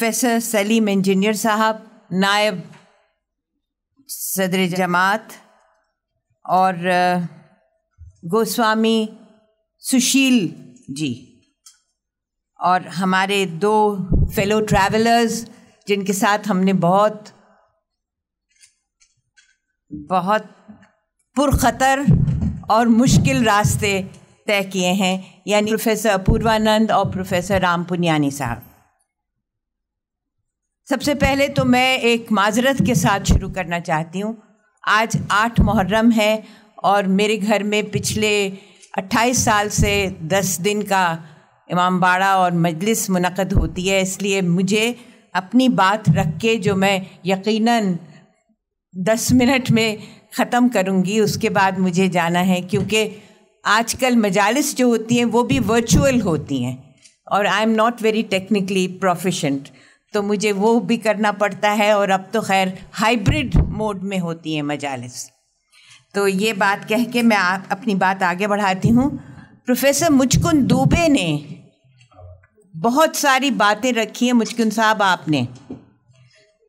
professor Salim engineer साहब नायब सदर जमात और गोस्वामी सुशील जी और हमारे दो फेलो ट्रैवलर्स जिनके साथ हमने बहुत बहुत पुरखतर और मुश्किल रास्ते तय किए हैं यानी प्रोफेसर अपूर्वानंद और प्रोफेसर राम पुनियानी साहब सबसे पहले तो मैं एक माजरत के साथ शुरू करना चाहती हूँ आज आठ मुहर्रम है और मेरे घर में पिछले 28 साल से 10 दिन का इमाम बाड़ा और मजलिस मुनद होती है इसलिए मुझे अपनी बात रख के जो मैं यकीनन 10 मिनट में ख़त्म करूँगी उसके बाद मुझे जाना है क्योंकि आजकल मजालस जो होती हैं वो भी वर्चुअल होती हैं और I am not very technically proficient तो मुझे वो भी करना पड़ता है और अब तो खैर हाइब्रिड मोड में होती है मजालस तो ये बात कह के मैं आप अपनी बात आगे बढ़ाती हूँ प्रोफेसर मुचकुन दुबे ने बहुत सारी बातें रखी हैं मुचकुन साहब आपने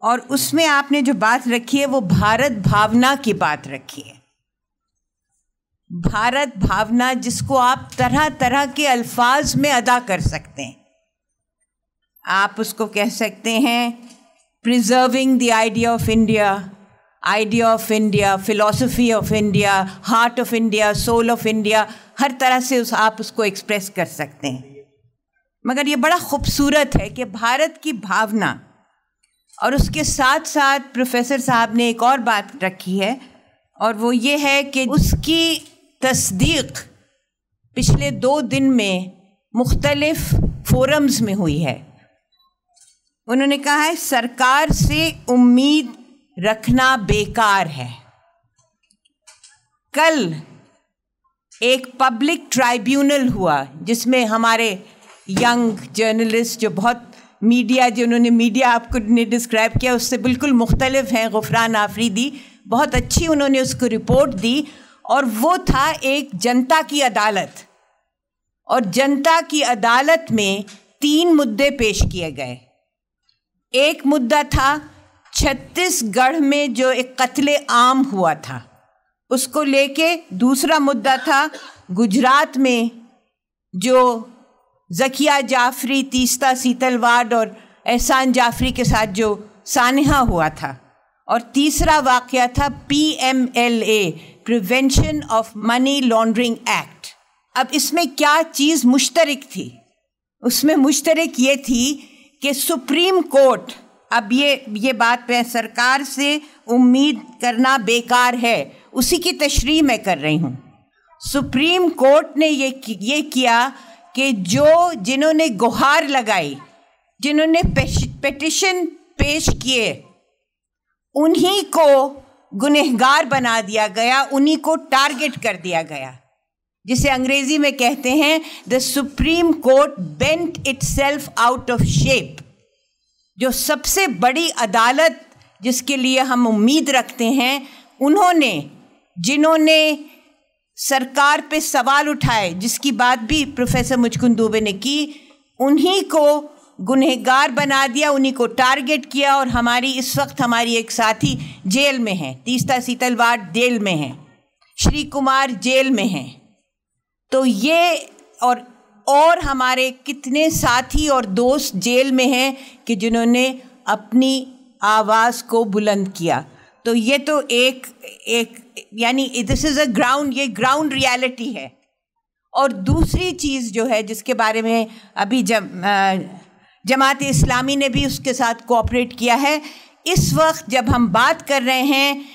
और उसमें आपने जो बात रखी है वो भारत भावना की बात रखी है भारत भावना जिसको आप तरह तरह के अल्फाज में अदा कर सकते हैं आप उसको कह सकते हैं preserving the idea of India idea of India philosophy of India heart of India soul of India हर तरह से उस आप उसको एक्सप्रेस कर सकते हैं मगर ये बड़ा खूबसूरत है कि भारत की भावना और उसके साथ साथ प्रोफेसर साहब ने एक और बात रखी है और वो ये है कि उसकी तस्दीक पिछले दो दिन में मुख्तलफ़ फोरम्स में हुई है उन्होंने कहा है सरकार से उम्मीद रखना बेकार है कल एक पब्लिक ट्राइब्यूनल हुआ जिसमें हमारे यंग जर्नलिस्ट जो बहुत मीडिया जो उन्होंने मीडिया आपको ने डिस्क्राइब किया उससे बिल्कुल मुख्तलिफ हैं गुफरान आफरीदी बहुत अच्छी उन्होंने उसको रिपोर्ट दी और वो था एक जनता की अदालत और जनता की अदालत में तीन मुद्दे पेश किए गए एक मुद्दा था छत्तीसगढ़ में जो एक कत्ले आम हुआ था उसको लेके दूसरा मुद्दा था गुजरात में जो जकिया जाफरी तीस्ता सीतलवाड और एहसान जाफरी के साथ जो सानहा हुआ था और तीसरा वाक़ था P M L A prevention of money laundering act अब इसमें क्या चीज़ मुश्तरक थी उसमें मुश्तरक ये थी कि सुप्रीम कोर्ट अब ये ये बात मैं सरकार से उम्मीद करना बेकार है उसी की तशरी मैं कर रही हूँ सुप्रीम कोर्ट ने ये ये किया कि जो जिन्होंने गुहार लगाई जिन्होंने पटिशन पेश किए उन्हीं को गुनहगार बना दिया गया उन्हीं को टारगेट कर दिया गया जिसे अंग्रेजी में कहते हैं the Supreme Court bent itself out of shape जो सबसे बड़ी अदालत जिसके लिए हम उम्मीद रखते हैं उन्होंने जिन्होंने सरकार पे सवाल उठाए जिसकी बात भी प्रोफेसर मुचकुंद दुबे ने की उन्हीं को गुनहगार बना दिया उन्हीं को टारगेट किया और हमारी इस वक्त हमारी एक साथी जेल में है तीस्ता सीतलवाड़ जेल में है श्री कुमार जेल में हैं तो ये और और हमारे कितने साथी और दोस्त जेल में हैं कि जिन्होंने अपनी आवाज़ को बुलंद किया तो ये तो एक एक यानी दिस इज़ अ ग्राउंड ये ग्राउंड रियलिटी है और दूसरी चीज़ जो है जिसके बारे में अभी जम जमात इस्लामी ने भी उसके साथ कोऑपरेट किया है इस वक्त जब हम बात कर रहे हैं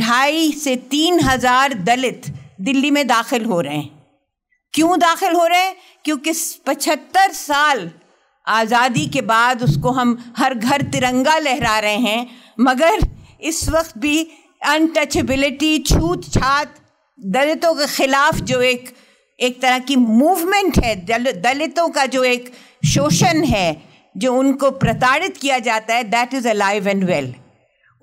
ढाई से तीन हज़ार दलित दिल्ली में दाखिल हो रहे हैं क्यों दाखिल हो रहे हैं क्योंकि पचहत्तर साल आज़ादी के बाद उसको हम हर घर तिरंगा लहरा रहे हैं मगर इस वक्त भी अनटचबिलिटी छूत छात दलितों के ख़िलाफ़ जो एक एक तरह की मूवमेंट है दल, दलितों का जो एक शोषण है जो उनको प्रताड़ित किया जाता है that is alive and well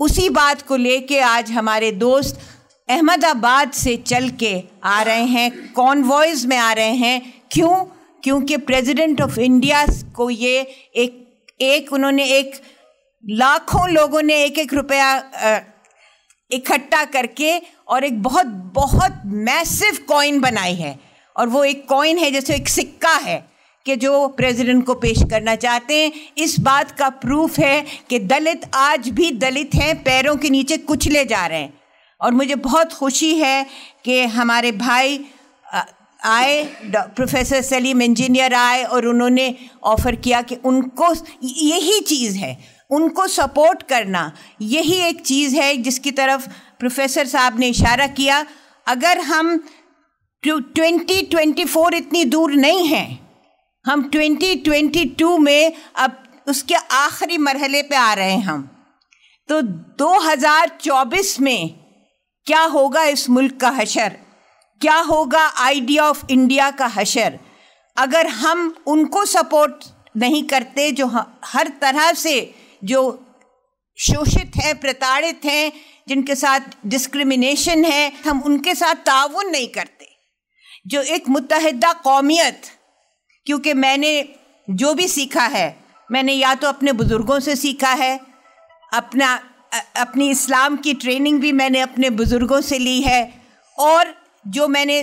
उसी बात को लेके आज हमारे दोस्त अहमदाबाद से चल के आ रहे हैं कॉन्वॉयज में आ रहे हैं क्यों क्योंकि प्रेसिडेंट ऑफ इंडिया को ये एक एक उन्होंने एक लाखों लोगों ने एक एक रुपया इकट्ठा करके और एक बहुत बहुत मैसिव कॉइन बनाई है और वो एक कॉइन है जैसे एक सिक्का है कि जो प्रेसिडेंट को पेश करना चाहते हैं इस बात का प्रूफ है कि दलित आज भी दलित हैं पैरों के नीचे कुचले जा रहे हैं और मुझे बहुत खुशी है कि हमारे भाई आए प्रोफेसर सलीम इंजीनियर आए और उन्होंने ऑफ़र किया कि उनको यही चीज़ है उनको सपोर्ट करना यही एक चीज़ है जिसकी तरफ प्रोफेसर साहब ने इशारा किया अगर हम ट्वेंटी ट्वेंटी फोर इतनी दूर नहीं हैं हम ट्वेंटी ट्वेंटी टू में अब उसके आखिरी मरहले पे आ रहे हैं हम तो 2024 में क्या होगा इस मुल्क का हशर क्या होगा आइडिया ऑफ इंडिया का हशर अगर हम उनको सपोर्ट नहीं करते जो हर तरह से जो शोषित हैं प्रताड़ित हैं जिनके साथ डिस्क्रिमिनेशन है हम उनके साथ ताउन नहीं करते जो एक मुतहदा कौमियत क्योंकि मैंने जो भी सीखा है मैंने या तो अपने बुज़ुर्गों से सीखा है अपना अपनी इस्लाम की ट्रेनिंग भी मैंने अपने बुज़ुर्गों से ली है और जो मैंने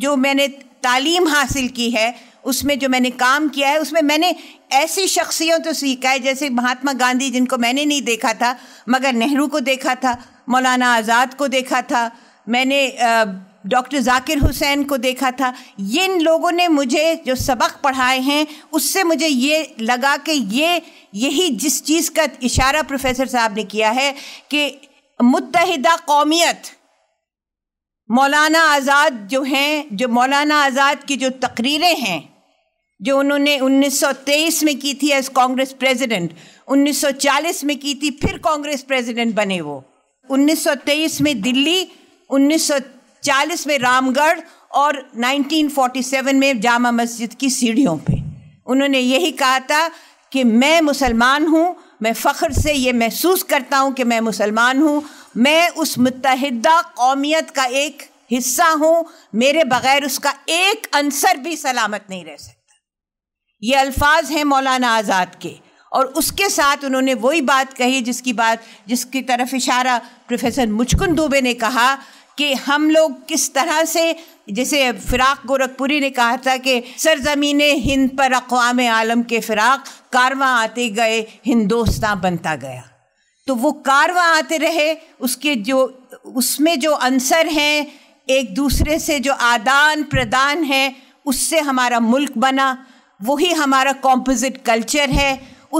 जो मैंने तालीम हासिल की है उसमें जो मैंने काम किया है उसमें मैंने ऐसी शख्सियों तो सीखा है जैसे महात्मा गांधी जिनको मैंने नहीं देखा था मगर नेहरू को देखा था मौलाना आज़ाद को देखा था मैंने डॉक्टर जाकिर हुसैन को देखा था ये इन लोगों ने मुझे जो सबक पढ़ाए हैं उससे मुझे ये लगा कि ये यही जिस चीज़ का इशारा प्रोफेसर साहब ने किया है कि मुतहदा कौमियत मौलाना आज़ाद जो हैं जो मौलाना आज़ाद की जो तकरीरें हैं जो उन्होंने 1923 में की थी एज कांग्रेस प्रेसिडेंट 1940 में की थी फिर कांग्रेस प्रेसिडेंट बने वो 1923 में दिल्ली चालीस में रामगढ़ और 1947 में जामा मस्जिद की सीढ़ियों पे उन्होंने यही कहा था कि मैं मुसलमान हूँ मैं फ़ख्र से ये महसूस करता हूँ कि मैं मुसलमान हूँ मैं उस मुतहदा कौमियत का एक हिस्सा हूँ मेरे बग़ैर उसका एक अंसर भी सलामत नहीं रह सकता ये अल्फाज हैं मौलाना आज़ाद के और उसके साथ उन्होंने वही बात कही जिसकी बात जिसकी तरफ इशारा प्रोफेसर मुचकुन दुबे ने कहा कि हम लोग किस तरह से जैसे फ़िराक गोरखपुरी ने कहा था कि सरजमीन हिंद पर अकवाम आलम के फ़िराक कारवा आते गए हिंदोस्तान बनता गया तो वो कारवा आते रहे उसके जो उसमें जो अंसर हैं एक दूसरे से जो आदान प्रदान है उससे हमारा मुल्क बना वही हमारा कॉम्पोजिट कल्चर है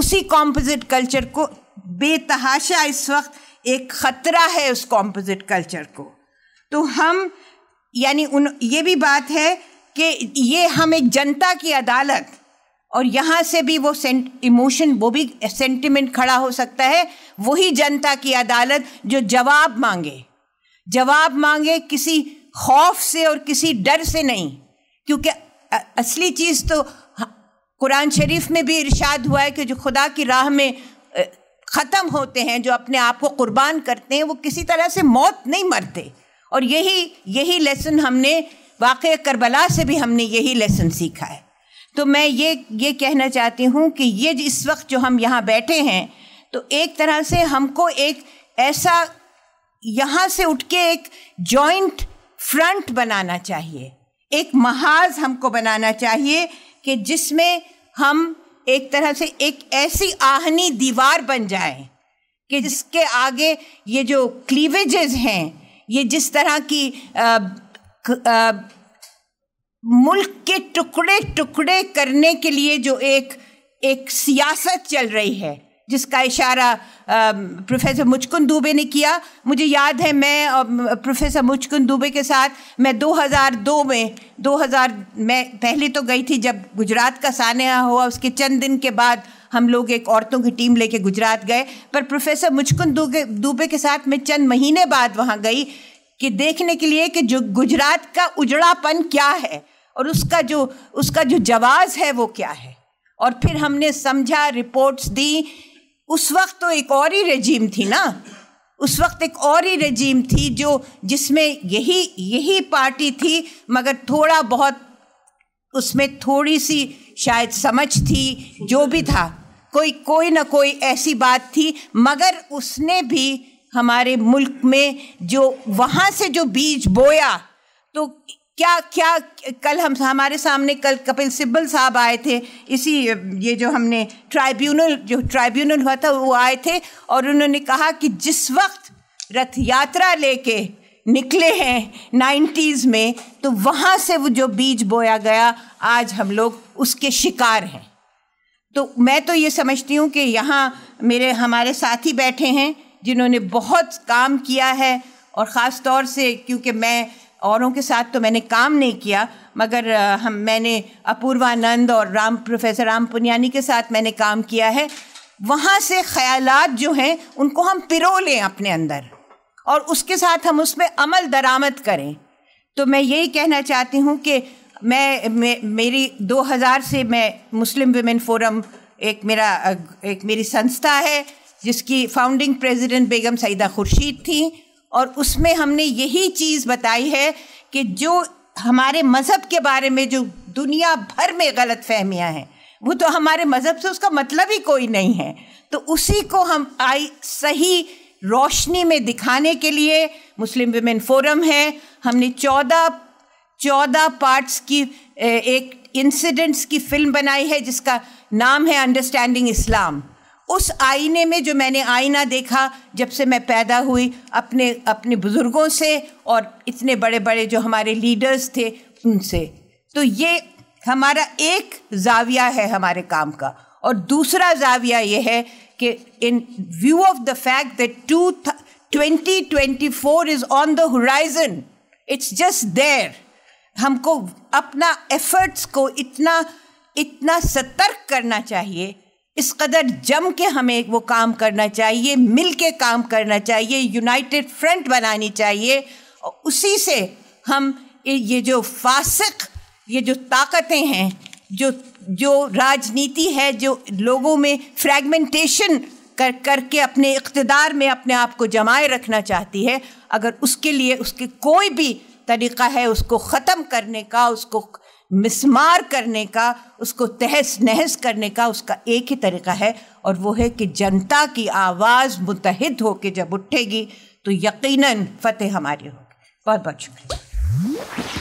उसी कॉम्पोजिट कल्चर को बेतहाशा इस वक्त एक ख़तरा है उस कॉम्पोजिट कल्चर को तो हम यानी उन ये भी बात है कि ये हम एक जनता की अदालत और यहाँ से भी वो इमोशन वो भी सेंटिमेंट खड़ा हो सकता है वही जनता की अदालत जो जवाब मांगे जवाब मांगे किसी खौफ से और किसी डर से नहीं क्योंकि असली चीज़ तो कुरान शरीफ में भी इरशाद हुआ है कि जो खुदा की राह में ख़त्म होते हैं जो अपने आप को कुर्बान करते हैं वो किसी तरह से मौत नहीं मरते और यही यही लेसन हमने वाक़ करबला से भी हमने यही लेसन सीखा है तो मैं ये ये कहना चाहती हूँ कि ये इस वक्त जो हम यहाँ बैठे हैं तो एक तरह से हमको एक ऐसा यहाँ से उठ के एक जॉइंट फ्रंट बनाना चाहिए एक महाज हमको बनाना चाहिए कि जिसमें हम एक तरह से एक ऐसी आहनी दीवार बन जाए कि जिसके आगे ये जो क्लीवेजेस हैं ये जिस तरह की आ, आ, मुल्क के टुकड़े टुकड़े करने के लिए जो एक एक सियासत चल रही है जिसका इशारा प्रोफेसर मुचकुन दुबे ने किया मुझे याद है मैं और प्रोफेसर मुचकुन दुबे के साथ मैं 2002 में 2000 मैं पहले तो गई थी जब गुजरात का सान्या हुआ उसके चंद दिन के बाद हम लोग एक औरतों की टीम लेके गुजरात गए पर प्रोफेसर मुचकुंद दुबे दुबे के साथ मैं चंद महीने बाद वहाँ गई कि देखने के लिए कि जो गुजरात का उजड़ापन क्या है और उसका जो उसका जो जवाज़ है वो क्या है और फिर हमने समझा रिपोर्ट्स दी उस वक्त तो एक और ही रजीम थी ना उस वक्त एक और ही रजीम थी जो जिसमें यही यही पार्टी थी मगर थोड़ा बहुत उसमें थोड़ी सी शायद समझ थी जो भी था कोई कोई ना कोई ऐसी बात थी मगर उसने भी हमारे मुल्क में जो वहाँ से जो बीज बोया तो क्या क्या कल हम हमारे सामने कल कपिल सिब्बल साहब आए थे इसी ये जो हमने ट्राइब्यूनल जो ट्राइब्यूनल हुआ था वो आए थे और उन्होंने कहा कि जिस वक्त रथ यात्रा लेके निकले हैं नाइन्टीज़ में तो वहाँ से वो जो बीज बोया गया आज हम लोग उसके शिकार हैं तो मैं तो ये समझती हूँ कि यहाँ मेरे हमारे साथी बैठे हैं जिन्होंने बहुत काम किया है और ख़ास तौर से क्योंकि मैं औरों के साथ तो मैंने काम नहीं किया मगर हम मैंने अपूर्वानंद और राम प्रोफेसर राम पुनियानी के साथ मैंने काम किया है वहाँ से ख्यालात जो हैं उनको हम पिरो लें अपने अंदर और उसके साथ हम उस पर अमल दरामद करें तो मैं यही कहना चाहती हूँ कि मैं, मैं मेरी 2000 से मैं मुस्लिम वुमेन फोरम एक मेरा एक मेरी संस्था है जिसकी फाउंडिंग प्रेसिडेंट बेगम सईदा खुर्शीद थी और उसमें हमने यही चीज़ बताई है कि जो हमारे मज़हब के बारे में जो दुनिया भर में गलत फहमियाँ हैं वो तो हमारे मज़हब से उसका मतलब ही कोई नहीं है तो उसी को हम आई सही रोशनी में दिखाने के लिए मुस्लिम वुमेन फोरम है हमने चौदह चौदह पार्ट्स की एक इंसिडेंट्स की फिल्म बनाई है जिसका नाम है अंडरस्टैंडिंग इस्लाम उस आईने में जो मैंने आईना देखा जब से मैं पैदा हुई अपने अपने बुज़ुर्गों से और इतने बड़े बड़े जो हमारे लीडर्स थे उनसे तो ये हमारा एक जाविया है हमारे काम का और दूसरा जाविया ये है कि in view of the fact that two twenty twenty four is on the horizon it's just there हमको अपना एफर्ट्स को इतना इतना सतर्क करना चाहिए इस कदर जम के हमें वो काम करना चाहिए मिल के काम करना चाहिए यूनाइटेड फ्रंट बनानी चाहिए और उसी से हम ये जो फासिक ये जो ताकतें हैं जो जो राजनीति है जो लोगों में फ्रैगमेंटेशन कर करके अपने इकतदार में अपने आप को जमाए रखना चाहती है अगर उसके लिए उसके कोई भी तरीक़ा है उसको ख़त्म करने का उसको मिसमार करने का उसको तहस नहस करने का उसका एक ही तरीका है और वो है कि जनता की आवाज़ मुतहद होकर जब उठेगी तो यकीनन फतेह हमारी होगी बहुत बहुत शुक्रिया